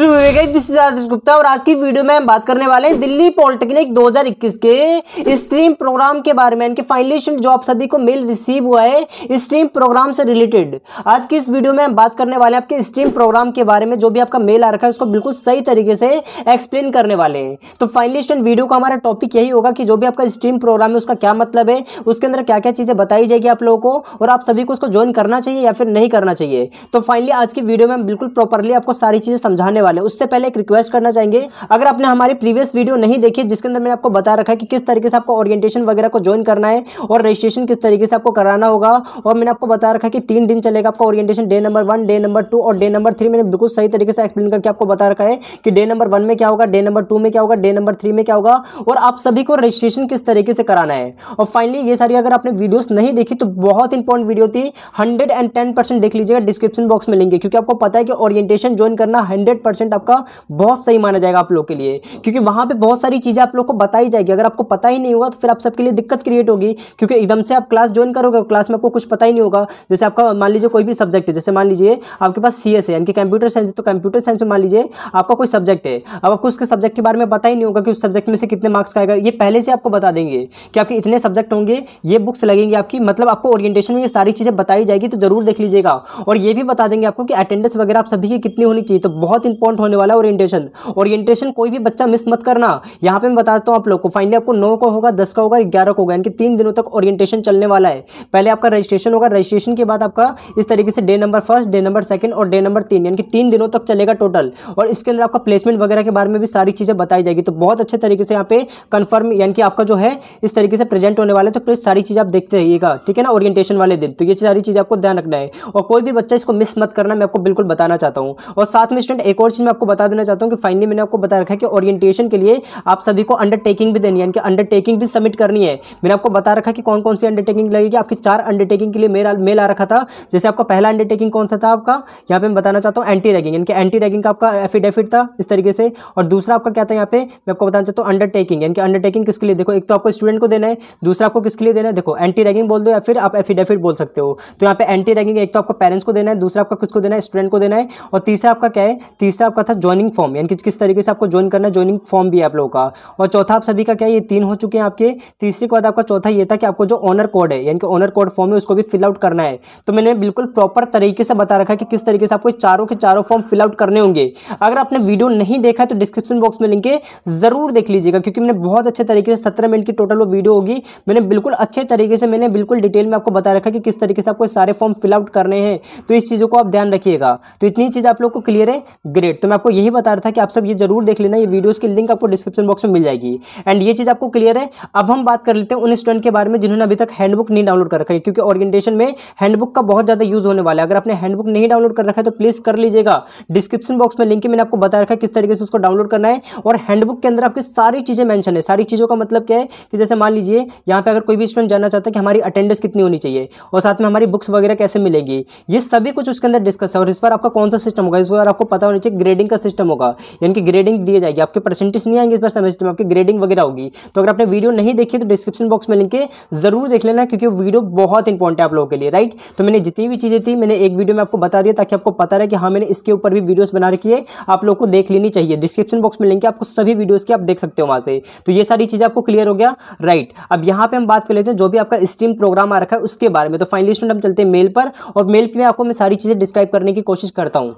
आदर्श गुप्ता और आज की वीडियो में हम बात करने वाले हैं दिल्ली पॉलिटेक्निक 2021 के स्ट्रीम प्रोग्राम के बारे में इनके फाइनलिस्ट जो आप सभी को मेल रिसीव हुआ है स्ट्रीम प्रोग्राम से रिलेटेड आज की इस वीडियो में हम बात करने वाले हैं आपके स्ट्रीम प्रोग्राम के बारे में जो भी आपका मेल आ रखा है उसको बिल्कुल सही तरीके से एक्सप्लेन करने वाले हैं तो फाइनलिस्ट एंड वीडियो का हमारा टॉपिक यही होगा कि जो भी आपका स्ट्रीम प्रोग्राम है उसका क्या मतलब है उसके अंदर क्या क्या चीज़ें बताई जाएगी आप लोगों को और आप सभी को उसको ज्वाइन करना चाहिए या फिर नहीं करना चाहिए तो फाइनली आज की वीडियो में बिल्कुल प्रॉपरली आपको सारी चीज़ें समझाने करने वाले उससे पहले एक रिक्वेस्ट करना चाहेंगे अगर आपने हमारी प्रीवियस वीडियो नहीं देखी जिसके अंदर मैंने आपको बता रखा है कि किस तरीके से आपको ऑरियंटेशन वगैरह को ज्वाइन करना है और रजिस्ट्रेशन किस तरीके से आपको कराना होगा और मैंने आपको बता रखा है कि तीन दिन चलेगा आपका orientation day number one day number two और डे नंबर थ्री मैंने बिल्कुल सही तरीके से एक्सप्लेन करके आपको बता रखा है कि डे नंबर वन में क्या होगा डे नंबर टू में क्या होगा डे नंबर थ्री में क्या होगा और आप सभी को रजिस्ट्रेशन किस तरीके से कराना है और फाइनली ये सारी अगर आपने वीडियोस नहीं देखी तो बहुत इंपॉर्टेंट वीडियो थी हंड्रेड एंड टेन परसेंट देख लीजिएगा डिस्क्रिप्शन बॉक्स में लेंगे क्योंकि आपको पता है कि ओरिएंटेशन ज्वाइन करना हंड्रेड परसेंट आपका बहुत सही माना जाएगा आप लोग के लिए क्योंकि वहां पर बहुत सारी चीज़ें आप लोग को बताई जाएगी अगर आपको पता ही नहीं होगा तो फिर आप सबके लिए दिक्कत क्रिएट होगी क्योंकि एकदम से आप क्लास ज्वाइन करोगे क्लास में आपको कुछ पता ही नहीं होगा जैसे आपका मान लीजिए कोई भी सब्जेक्ट है जैसे मान लीजिए आपके पास सी है यानी कि कंप्यूटर साइंस तो कंप्यूटर साइंस में मान लीजिए आपका कोई सब्जेक्ट है अब आपको उसके सब्जेक्ट के बारे में पता ही नहीं होगा कि उस सब्जेक्ट में से कितने मार्क्स आएगा ये पहले से आपको बता देंगे कि आपके इतने सब्जेक्ट होंगे ये बुक्स लगेंगी आपकी मतलब आपको ओरिएंटेशन में ये सारी चीज़ें बताई जाएगी तो जरूर देख लीजिएगा और ये भी बता देंगे आपको कि अटेंडेंस वगैरह आप सभी की कितनी होनी चाहिए तो बहुत पॉइंट होने वाला है ओरिएंटेशन ओरिएंटेशन कोई भी बच्चा मिस मत करना यहाँ पे मैं बताता हूँ आप लोग को फाइनली आपको नौ का होगा दस का होगा ग्यारह का होगा यानी कि तीन दिनों तक ओरिएंटेशन चलने वाला है पहले आपका रजिस्ट्रेशन होगा रजिस्ट्रेशन के बाद आपका इस तरीके से day number first day number second और डे नंबर तीन यानी कि तीन दिनों तक चलेगा टोटल और इसके अंदर आपका प्लेसमेंट वगैरह के बारे में भी सारी चीज़ें बताई जाएगी तो बहुत अच्छे तरीके से यहाँ पे कन्फर्म यानी कि आपका जो है इस तरीके से प्रेजेंट होने वाला है तो प्लीज़ सारी चीज़ आप देखते रहिएगा ठीक है ना ओरिएंटेशन वाले दिन तो ये सारी चीज़ आपको ध्यान रखना है और कोई भी बच्चा इसको मिस मत करना मैं आपको बिल्कुल बताना चाहता हूँ और साथ में स्टूडेंट एक और चीज़ मैं आपको बता देना चाहता हूँ कि फाइनली मैंने आपको बता रखा है कि ओरिएंटेशन के लिए आप सभी को अंडरटेकिंग भी देनी है यानी कि अंडरटेकिंग भी सबमिट करनी है मैंने आपको बता रखा है कि कौन कौन सी अंडरटेकिंग लगेगी आपके चार अंडरटेकिंग के लिए मेरा मेल आ रखा था जैसे आपका पहला अंडरटेकिंग कौन सा था आपका यहाँ पे मैं बताना चाहता हूँ एंटी रैगिंग यानी कि एंटी रैगिंग का आपका एफिडेफिट था इस तरीके से और दूसरा आपका क्या था यहाँ पे मैं आपको बताना चाहता हूँ अंडरटेकिंग यानी कि अंडरटेकिंग किसके लिए देखो एक तो आपको स्टूडेंट को देना है दूसरा आपको किसके लिए देना है देखो एंटी रैगिंग बोल दो या फिर आप एफिडेफिट बोल सकते हो तो यहाँ पे एंटी रैगिंग एक तो आपको पेरेंट्स को देना है दूसरा आपका किसको देना है स्टूडेंट को देना है और तीसरा आपका क्या है तीसरा आपका था ज्वाइनिंग फॉर्म यानी कि किस तरीके से आपको ज्वाइन करना है ज्वाइनिंग फॉर्म भी है आप लोगों का और चौथा आप सभी का क्या ये तीन हो चुके हैं आपके तीसरे के बाद आपका चौथा ये था कि आपको जो ऑनर कोड है यानी कि ऑनर कोड फॉर्म है उसको भी फिलआउट करना है तो मैंने बिल्कुल प्रॉपर तरीके से बता रखा है कि किस तरीके से आपको चारों के चारों फॉर्म फिलआउट करने होंगे अगर आपने वीडियो नहीं देखा तो डिस्क्रिप्शन बॉक्स में लिंक है ज़रूर देख लीजिएगा क्योंकि मैंने बहुत अच्छे तरीके से सत्रह मिनट की टोटल वो वीडियो होगी मैंने बिल्कुल अच्छे तरीके से मैंने बिल्कुल डिटेल में आपको बता रखा कि किस तरीके से आपको सारे फॉर्म फिलआउट करने हैं तो इस चीज़ों को आप ध्यान रखिएगा तो इतनी चीज़ आप लोग को क्लियर है ग्रेट तो मैं आपको यही बता रहा था कि आप सब ये जरूर देख लेना ये वीडियोस की लिंक आपको डिस्क्रिप्शन बॉक्स में मिल जाएगी एंड ये चीज़ आपको क्लियर है अब हम बात कर लेते हैं उन स्टूडेंट के बारे में जिन्होंने अभी तक हैंडबुक नहीं डाउनलोड कर रखा है क्योंकि ऑरिएंटेशन में हैंडबुक का बहुत ज़्यादा यूज़ होने वाला है अगर आपने हैंडबुक नहीं डाउनलोड कर रखा है तो प्लीज़ कर लीजिएगा डिस्क्रिप्शन बॉक्स में लिंक मैंने आपको बता रखा है किस तरीके से उसको डाउनलोड करना है और हैंडबुक के अंदर आपकी सारी चीज़ें मैंशन है सारी चीज़ों का मतलब क्या है कि जैसे मान लीजिए यहाँ पे अगर कोई भी स्टूडेंट जानना चाहता है कि हमारी अटेंडेंस कितनी होनी चाहिए और साथ में हमारी बुक्स वगैरह कैसे मिलेगी ये सभी कुछ उसके अंदर डिस्कस है और इस पर आपका कौन सा सिस्टम होगा इस पर आपको पता होना चाहिए ग्रेडिंग का सिस्टम होगा यानी कि ग्रेडिंग दी जाएगी आपके परसेंटेज नहीं आएंगे इस बार सेमेस्टर में आपकी ग्रेडिंग वगैरह होगी तो अगर आपने वीडियो नहीं देखी तो डिस्क्रिप्शन बॉक्स में लिंक जरूर देख लेना क्योंकि वीडियो बहुत इंपॉर्टेंट है आप लोगों के लिए राइट तो मैंने जितनी भी चीज़ें थी मैंने एक वीडियो में आपको बता दिया ताकि आपको पता रहे कि हाँ मैंने इसके ऊपर भी वीडियोस बना रखी है आप लोग को देख लेनी चाहिए डिस्क्रिप्शन बॉक्स में लिंक है आपको सभी वीडियो की आप देख सकते हो वहां से तो ये सारी चीज़ें आपको क्लियर हो गया राइट अब यहाँ पे हम बात कर लेते हैं जो भी आपका स्ट्रीम प्रोग्राम आ रखा है उसके बारे में तो फाइनली स्टूडेंट हम चलते हैं मेल पर और मेल पर आपको मैं सारी चीज़ें डिस्क्राइब करने की कोशिश करता हूँ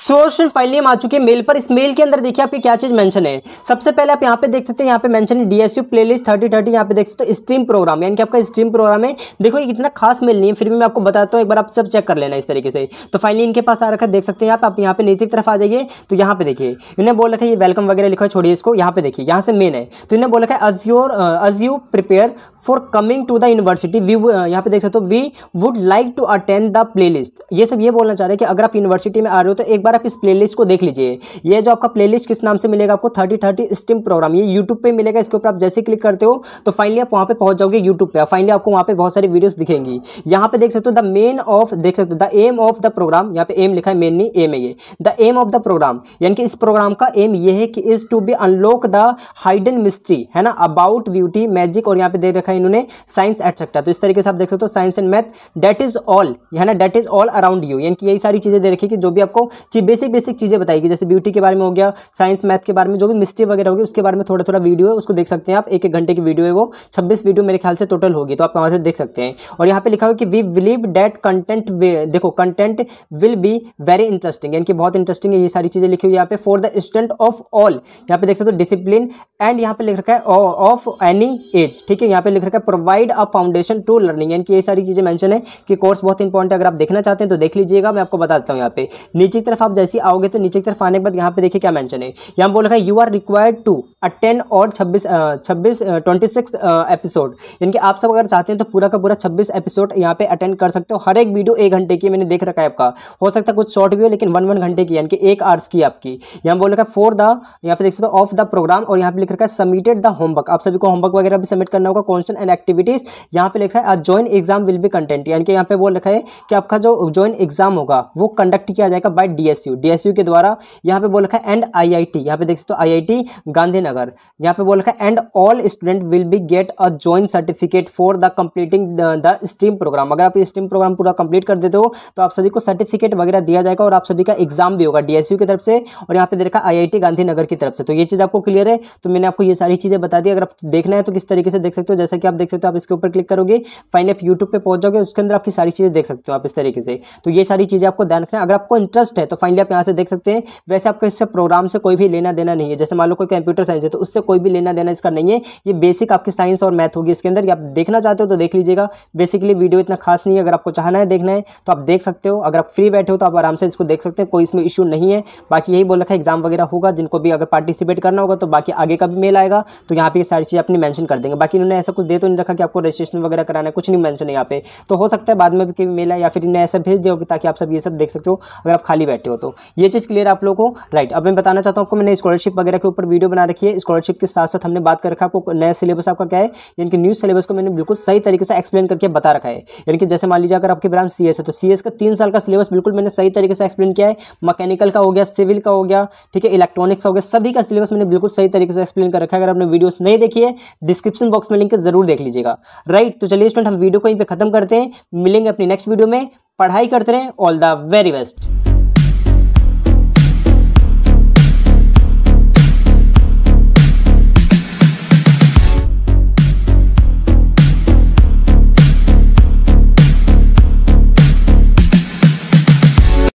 सोर्स फाइल आ चुके हैं मेल पर इस मेल के अंदर देखिए आपकी क्या चीज़ मेंशन है सबसे पहले आप यहाँ पे देख सकते हैं यहाँ पे मेंशन है डीएसयू प्लेलिस्ट थर्टी थर्टी यहाँ पे देख सकते हो स्ट्रीम प्रोग्राम यानी कि आपका स्ट्रीम प्रोग्राम है देखो ये इतना खास मेल नहीं है फिर भी मैं आपको बताता हूँ एक बार आप सब चेक कर लेना इस तरीके से तो फाइनली इनके पास आ रखा देख सकते हैं आप यहाँ पे नीचे की तरफ आ जाइए तो यहाँ पे देखिए इन्हें बोल रखा है ये वेलकम वगैरह लिखा है छोड़िए इसको यहाँ पे देखिए यहाँ से मेन है तो इन्हें बोल रखा है as your you prepare for coming to the university we यहाँ पे देख सकते हो we would like to attend the play ये सब ये बोलना चाह रहे हैं कि अगर आप यूनिवर्सिटी में आ रहे हो तो एक एक बार आप इस प्लेलिस्ट को देख लीजिए ये जो आपका प्लेलिस्ट किस नाम से मिलेगा आपको थर्टी थर्टी स्टीम प्रोग्राम ये यूट्यूब पे मिलेगा इसके ऊपर आप जैसे क्लिक करते हो तो फाइनली आप वहाँ पे पहुंच जाओगे यूट्यूब पे फाइनली आपको वहाँ पे बहुत सारी वीडियोस दिखेंगी यहाँ पे देख सकते हो द मेन ऑफ देख सकते हो the aim of the program यहाँ पे एम लिखा है मेन नहीं एम है ये the aim of the program यानी कि इस प्रोग्राम का एम ये है कि is to be unlock the hidden mystery है ना अबाउट ब्यूटी मैजिक और यहाँ पे देख रखा है इन्होंने साइंस एट तो इस तरीके से आप देख सकते हो science and math that is all है ना that is all around you यानी कि यही सारी चीज़ें दे रखी कि जो भी आपको बेसिक बेसिक चीज़ें बताएगी जैसे ब्यूटी के बारे में हो गया साइंस मैथ के बारे में जो भी मिस्ट्री वगैरह होगी उसके बारे में थोड़ा थोड़ा वीडियो है उसको देख सकते हैं आप एक एक घंटे की वीडियो है वो छब्बीस वीडियो मेरे ख्याल से टोटल होगी तो आप वहाँ से देख सकते हैं और यहाँ पर लिखा हुआ कि वी बिलीव डैट कंटेंट देखो content will be very interesting यानी कि बहुत इंटरेस्टिंग है ये सारी चीज़ें लिखी हुई यहाँ पे for the student of all यहाँ पे देख सकते हो डिसिप्लिन एंड यहाँ पे लिख रखा है ऑफ एनी एज ठीक है यहाँ पे लिख रखा है provide a foundation to learning यानी कि ये सारी चीज़ें मैंशन है कि कोर्स बहुत इंपॉर्टेंट है अगर आप देखना चाहते हैं तो देख लीजिएगा मैं आपको बताता हूँ यहाँ पे नीचे की तरफ तरफ आप जैसे आओगे तो नीचे की तरफ आने के बाद यहाँ पे देखिए क्या मैंशन है यहाँ बोल रखा है you are required to attend और छब्बीस छब्बीस ट्वेंटी सिक्स एपिसोड यानी कि आप सब अगर चाहते हैं तो पूरा का पूरा छब्बीस एपिसोड यहाँ पे अटेंड कर सकते हो हर एक वीडियो एक घंटे की मैंने देख रखा है आपका हो सकता है कुछ शॉर्ट भी हो लेकिन वन वन घंटे की यानी कि एक आवर्स की आपकी यहाँ बोल रखा है फॉर द यहाँ पे देख सकते हो ऑफ द प्रोग्राम और यहाँ पे लिख रखा है सबमिटेड द होमवर्क आप सभी को होमवर्क वगैरह भी सबमिट करना होगा क्वेश्चन एंड एक्टिविटीज़ यहाँ पे लिखा है join exam will be content यानी कि यहाँ पे बोल रखा है कि आपका जो ज्वाइन एग्जाम होगा वो कंडक्ट किया जाएगा बाई डी डीएसयू डीएसयू के द्वारा यहाँ पे बोल रखा है एंड आईआईटी यहाँ पे देख सकते हो आई आईआईटी गांधीनगर यहाँ पे बोल रखा है and all student will be get a joint certificate for the completing the stream program अगर आप स्ट्रीम प्रोग्राम पूरा कंप्लीट कर देते हो तो आप सभी को सर्टिफिकेट वगैरह दिया जाएगा और आप सभी का एग्जाम भी होगा डीएसयू की तरफ से और यहाँ पे आई आई टी गांधीनगर की तरफ से तो ये चीज़ आपको क्लियर है तो मैंने आपको ये सारी चीज़ें बता दी अगर आप देखना है तो किस तरीके से देख सकते हो जैसा कि आप देख सकते हो आप इसके ऊपर क्लिक करोगे फाइन यूट्यूब पर पहुंच जाओगे उसके अंदर आपकी सारी चीज़ें देख सकते हो आप इस तरीके से तो ये सारी चीज़ें आपको ध्यान रखना अगर आपको इंटरेस्ट है तो फाइनली आप यहाँ से देख सकते हैं वैसे आपका इससे प्रोग्राम से कोई भी लेना देना नहीं है जैसे मान लो कोई कंप्यूटर साइंस है तो उससे कोई भी लेना देना इसका नहीं है ये बेसिक आपकी साइंस और मैथ होगी इसके अंदर आप देखना चाहते हो तो देख लीजिएगा बेसिकली वीडियो इतना खास नहीं है अगर आपको चाहना है देखना है तो आप देख सकते हो अगर आप फ्री बैठे हो तो आप आराम से इसको देख सकते हैं कोई इसमें इशू नहीं है बाकी यही बोल रखा है एग्जाम वगैरह होगा जिनको भी अगर पार्टिसिपेट करना होगा तो बाकी आगे का भी मेल आएगा तो यहाँ पर यह सारी चीज़ अपनी मैंशन कर देंगे बाकी इन्होंने ऐसा कुछ दे तो नहीं रखा कि आपको रजिस्ट्रेशन वगैरह कराना है कुछ नहीं मैंशन है यहाँ पे तो हो सकता है बाद में भी मेला या फिर इन्हें ऐसा भेज दिया होगी ताकि आप सब ये सब देख सकते हो अगर आप खाली बैठे बैठे हो तो ये चीज़ क्लियर आप लोगों को राइट अब मैं बताना चाहता हूँ आपको मैंने स्कॉलरशिप वगैरह के ऊपर वीडियो बना रखी है स्कॉलरशिप के साथ साथ हमने बात कर रखा आपको नया सिलेबस आपका क्या है यानी कि न्यू सिलेबस को मैंने बिल्कुल सही तरीके से एक्सप्लेन करके बता रखा है यानी कि जैसे मान लीजिए अगर आपकी ब्रांच सी है तो सी का तीन साल का सिलेबस बिल्कुल मैंने सही तरीके से एक्सप्लेन किया है मैकेनिकल का हो गया सिविल का हो गया ठीक है इलेक्ट्रॉनिक्स का हो गया सभी का सिलेबस मैंने बिल्कुल सही तरीके से एक्सप्लेन कर रखा है अगर आपने वीडियो नहीं देखी है डिस्क्रिप्शन बॉक्स में लिंक जरूर देख लीजिएगा राइट तो चलिए स्टूडेंट हम वीडियो को यहीं पर खत्म करते हैं मिलेंगे अपनी नेक्स्ट वीडियो में पढ़ाई करते रहें ऑल द वेरी बेस्ट